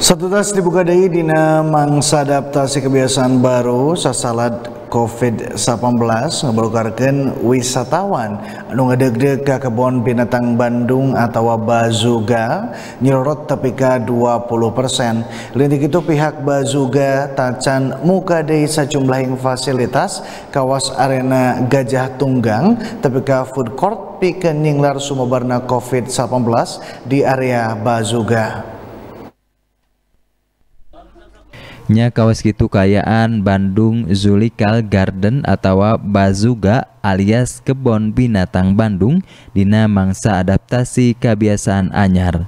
tas dibuka dari dina mangsa adaptasi kebiasaan baru sesalat COVID-19 ngebelukarkan wisatawan anu ngedeg-deg ke kebun binatang Bandung atau Bazuga nyerot tepika 20 persen. Lintik itu pihak Bazuga tacan muka dari sejumlah fasilitas kawas arena Gajah Tunggang tapi ke food court pikening lar sumobarna COVID-19 di area Bazuga. nya kawas gitu kayaan Bandung Zulikal Garden atau Bazuga alias Kebon Binatang Bandung dina mangsa adaptasi kebiasaan anyar.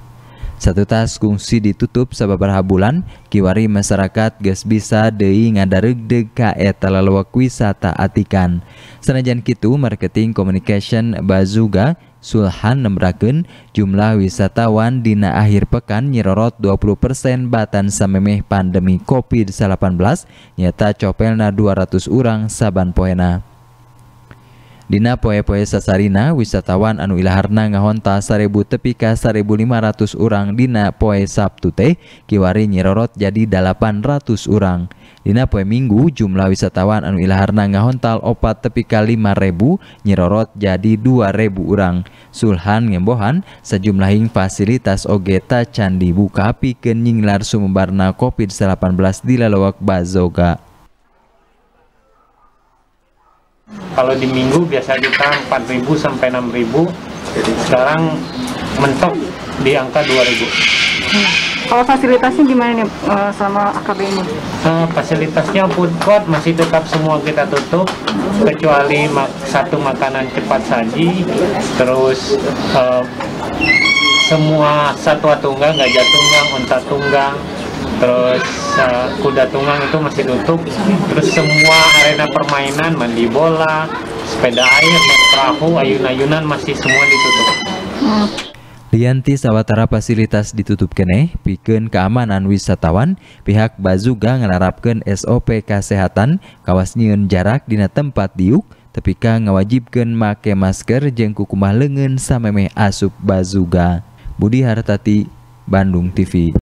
Satu tas kungsi ditutup sababaraha bulan, kiwari masyarakat geus bisa deui ngadareugdeug ka eta lalawak wisata Atikan. senajan kitu marketing communication Bazuga Sulhan nembraken jumlah wisatawan dina akhir pekan nyerorot 20% batan samemeh pandemi COVID-18 nyata copelna 200 orang saban poena. Dina poe-poe sasarina wisatawan anu ilaharna ngahonta 1000 tepi ka 1500 orang dina poe Sabtu teh kiwari nyerorot jadi 800 orang. Dina poe Minggu jumlah wisatawan anu ilaharna ngahontal opat tepi ka 5000 nyerorot jadi 2000 urang. Sulhan ngembohan sejumlahing fasilitas ogeta candi buka api kenying nyinglar sumembarna COVID-19 di lalawak Bazoga. Kalau di minggu biasa kita 4000 sampai 6000. Sekarang mentok di angka 2000. Kalau fasilitasnya gimana nih eh, sama AKB ini? Uh, fasilitasnya food court masih tetap semua kita tutup kecuali satu makanan cepat saji terus uh, semua satwa tunggang, gajah tunggang, unta tunggang terus uh, kuda tunggang itu masih tutup terus semua arena permainan mandi bola sepeda air dan perahu ayun-ayunan masih semua ditutup hmm. Lianti sawatara fasilitas ditutup keneh, bikin keamanan wisatawan, pihak Bazuga ngelarapkan SOP kesehatan, kawas jarak dina tempat diuk, tepika ngawajibkan make masker jengku kumah lengan samemeh asup Bazuga. Budi Hartati, Bandung TV.